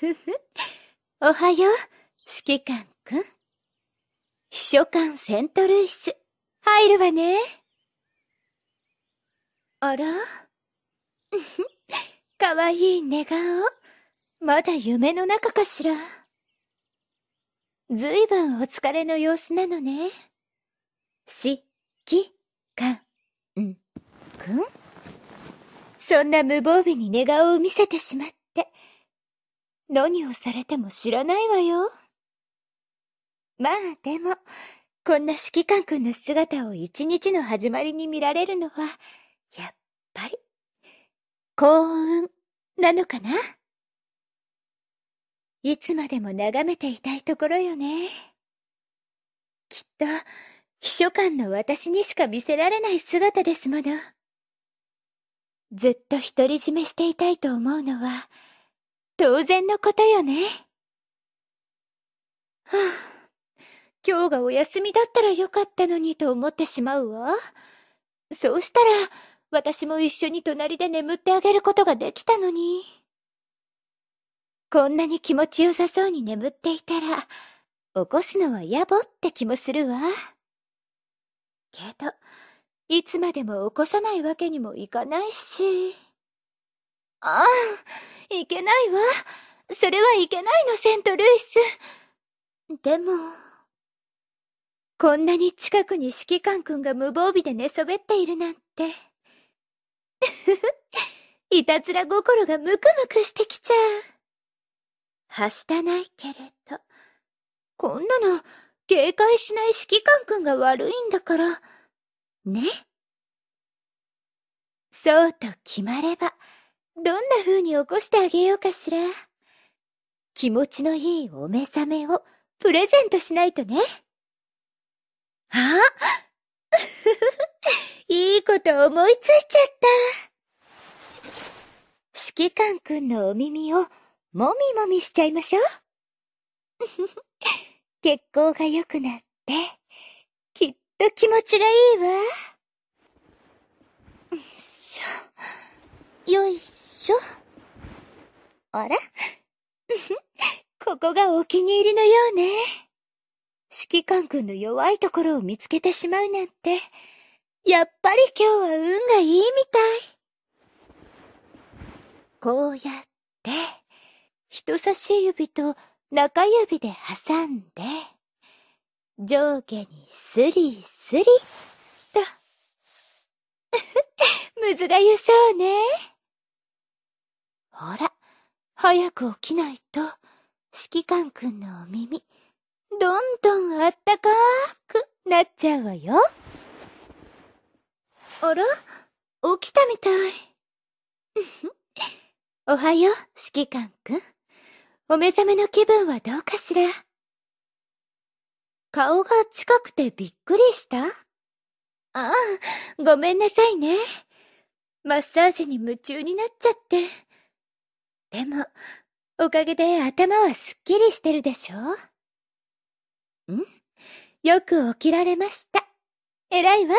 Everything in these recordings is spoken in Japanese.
ふふ。おはよう、指揮官くん。秘書官セントルイス、入るわね。あら かわいい寝顔。まだ夢の中かしら。ずいぶんお疲れの様子なのね。し、き、か、ん、くんそんな無防備に寝顔を見せてしまって。何をされても知らないわよ。まあでも、こんな指揮官くんの姿を一日の始まりに見られるのは、やっぱり、幸運なのかないつまでも眺めていたいところよね。きっと、秘書官の私にしか見せられない姿ですもの。ずっと独り占めしていたいと思うのは、当然のことよね。はぁ、今日がお休みだったらよかったのにと思ってしまうわ。そうしたら、私も一緒に隣で眠ってあげることができたのに。こんなに気持ちよさそうに眠っていたら、起こすのは野暮って気もするわ。けど、いつまでも起こさないわけにもいかないし。ああ、いけないわ。それはいけないの、セント・ルイス。でも、こんなに近くに指揮官くんが無防備で寝そべっているなんて。いたずら心がムクムクしてきちゃう。はしたないけれど。こんなの、警戒しない指揮官くんが悪いんだから。ね。そうと決まれば。どんな風に起こしてあげようかしら。気持ちのいいお目覚めをプレゼントしないとね。あ いいこと思いついちゃった。指揮官くんのお耳をもみもみしちゃいましょう。血行が良くなって、きっと気持ちがいいわ。よいしょ。よいしょ。しょあら ここがお気に入りのようね。指揮官くんの弱いところを見つけてしまうなんて、やっぱり今日は運がいいみたい。こうやって、人差し指と中指で挟んで、上下にスリスリと。むずがゆそうね。ほら、早く起きないと、指揮官くんのお耳、どんどんあったかーくなっちゃうわよ。あら起きたみたい。おはよう、指揮官くん。お目覚めの気分はどうかしら顔が近くてびっくりしたああ、ごめんなさいね。マッサージに夢中になっちゃって。でも、おかげで頭はすっきりしてるでしょんよく起きられました。偉いわ、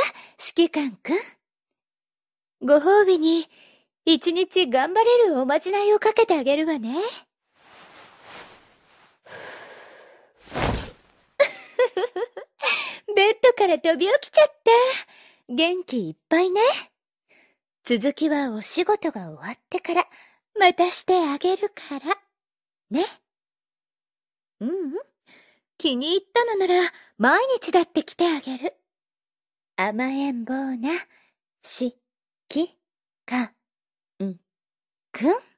指揮官くん。ご褒美に、一日頑張れるおまじないをかけてあげるわね。ベッドから飛び起きちゃった。元気いっぱいね。続きはお仕事が終わってからまたしてあげるから。ね。ううん。気に入ったのなら、毎日だって来てあげる。甘えん坊な、し、き、か、ん、くん。